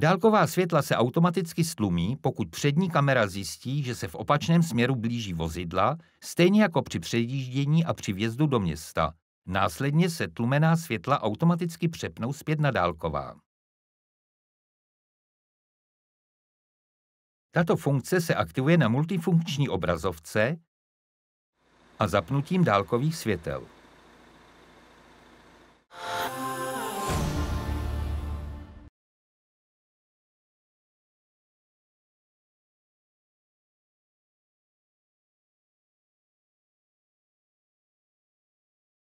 Dálková světla se automaticky stlumí, pokud přední kamera zjistí, že se v opačném směru blíží vozidla, stejně jako při předjíždění a při vjezdu do města. Následně se tlumená světla automaticky přepnou zpět na dálková. Tato funkce se aktivuje na multifunkční obrazovce a zapnutím dálkových světel.